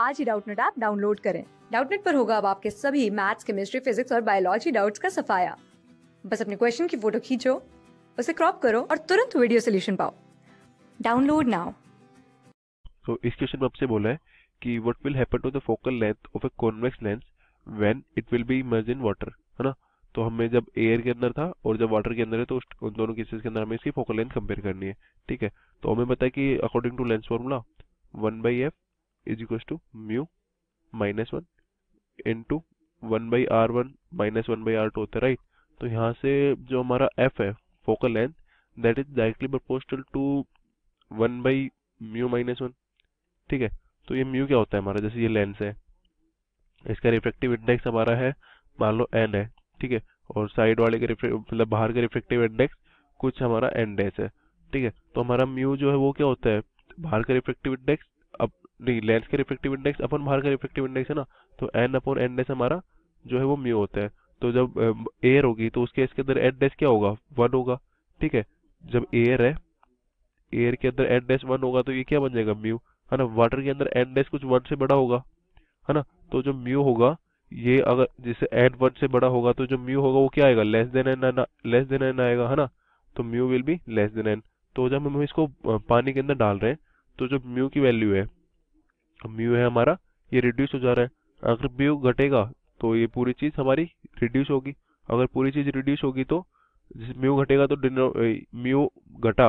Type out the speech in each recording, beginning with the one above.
आज ही Doubtnut app download करें डाउटनेट पर होगा अब आपके सभी मैथ्स केमिस्ट्री फिजिक्स और बायोलॉजी डाउट्स का सफाया बस अपने क्वेश्चन की फोटो खींचो उसे क्रॉप करो और तुरंत वीडियो सोल्यूशन पाओ डाउनलोड नाउ तो इस क्वेश्चन में आपसे बोला है कि what will happen to the focal length of a convex lens when it will be immerse in water है ना तो हमें जब एयर के अंदर था और जब वाटर के अंदर है तो उन दोनों केसेस के अंदर हमें इसकी फोकल लेंथ कंपेयर करनी है ठीक है तो हमें पता है कि according to lens formula one by F is equal to mu minus one into one by R one minus one by R two होता है राइट तो यहाँ से जो हमारा एफ है focal length that is directly proportional to one by mu minus one ठीक है तो ये म्यू क्या होता है हमारा जैसे ये लेंस है इसका रिफ्रेक्टिव इंडेक्स हमारा है मान लो एन है ठीक है और साइड वाले के मतलब बाहर का रिफ्रेक्टिव इंडेक्स कुछ हमारा एन डैश है ठीक है तो हमारा म्यू जो है वो क्या होता है बाहर का रिफ्रेक्टिव इंडेक्स अब नहीं लेंस का रिफ्लेक्टिव इंडेक्स अपन बाहर का रिफ्लेक्टिव इंडेक्स है ना तो एन अपॉन एन डेस हमारा जो है वो म्यू होता है तो जब एयर होगी तो उसके इसके अंदर एड डेस क्या होगा वन होगा ठीक है जब एयर है एयर के अंदर एन डेस वन होगा तो ये क्या बन जाएगा म्यू है ना वाटर के अंदर एन डेस कुछ वन से बड़ा होगा है ना तो जो म्यू होगा ये अगर जैसे एन वन से बड़ा होगा तो जो म्यू होगा वो क्या आएगा less than N less than N आएगा है ना तो mu will be less than N तो जब हम इसको पानी के अंदर डाल रहे हैं तो जो म्यू की वैल्यू है म्यू है हमारा ये रिड्यूस हो जा रहा है अगर म्यू घटेगा तो ये पूरी चीज़ हमारी रिड्यूस होगी अगर पूरी चीज़ रिड्यूस होगी तो म्यू घटेगा तो म्यू घटा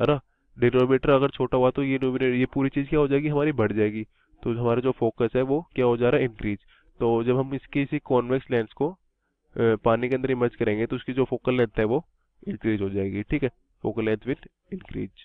है ना डिनोमीटर अगर छोटा हुआ तो ये ये पूरी चीज़ क्या हो जाएगी हमारी बढ़ जाएगी तो हमारा जो फोकस है वो क्या हो जा रहा है इंक्रीज तो जब हम इसकी इसी कॉन्वेक्स लेंस को पानी के अंदर इमर्ज करेंगे तो उसकी जो फोकल लेंथ है वो इंक्रीज हो जाएगी ठीक है फोकल लेंथ विथ इंक्रीज